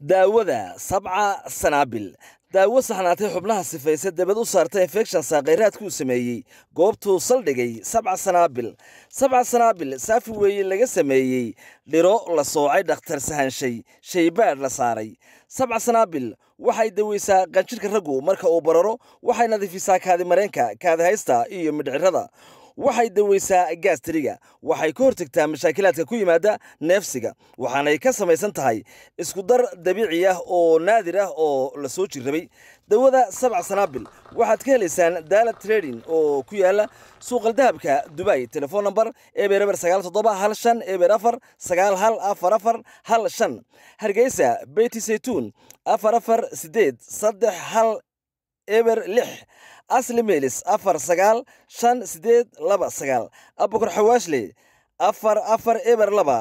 daawada sabca sanaabil daawo saxnaatay xubnaha sifaysa dabad u saarta infection saaqayraadkuu sameeyey goobtuu saldhigay sabca sanaabil sabca sanaabil saafi weeye laga sameeyey dhiro la soocay dhakhtar sahanshay shaybaadh la saaray sabca sanaabil waxay daweysaa qanjirhka raggu marka uu bararo waxay nadiifisaa kaadimareenka kaadihaysta iyo midhcirada waxay daweysaa gaastiriga waxay ka hortagtaa mashaakilaadka ku yimaada neefsiga waxaanay ka samaysan tahay iskudar dabiici ah oo naadir ah oo la soo jirrabay dawada sabca sanaabil waxaad ka helaysaan daalad trading oo ku yaala suuqal dahabka dubai telefon namber eber eber sagaal toddoba hal shan eber afar sagaal hal afar afar hal shan hargeysa beyti saytuun afar afar sideed saddex hal eber lix asli meelis afar sagaal shan sideed laba sagaal abukar xawaashley afar afar eber laba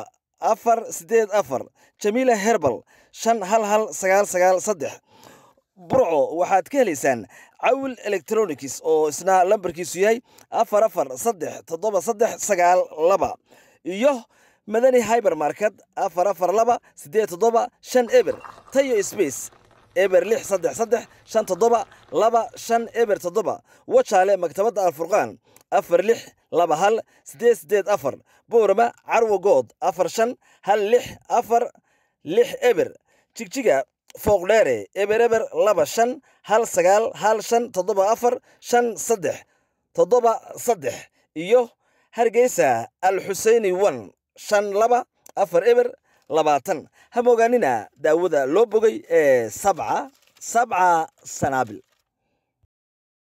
afar sideed afar jamiila herbal shan hal hal sagaal sagaal saddex burco waxaad ka helaysaan cawil electronics oo isna lambarkiisu yahay afar afar saddex toddoba saddex sagaal laba iyo madani hybermarket afar afar laba sideed toddoba shan eber tayo space eber lix saddex saddex shan toddoba laba shan eber toddoba wajaale maktabadda alfurqaan afar lix laba hal siddeed siddeed afar boorama carwo good afar shan hal lix afar lix eber jigjiga fooqdheere eber eber laba shan hal sagaal hal shan toddoba afar shan saddex toddoba saddex iyo hargeysa alxuseyni xuseyni wan shan laba afar eber labaatan ha moogaanina daawada loo bogay ee sabca sabca sanaabil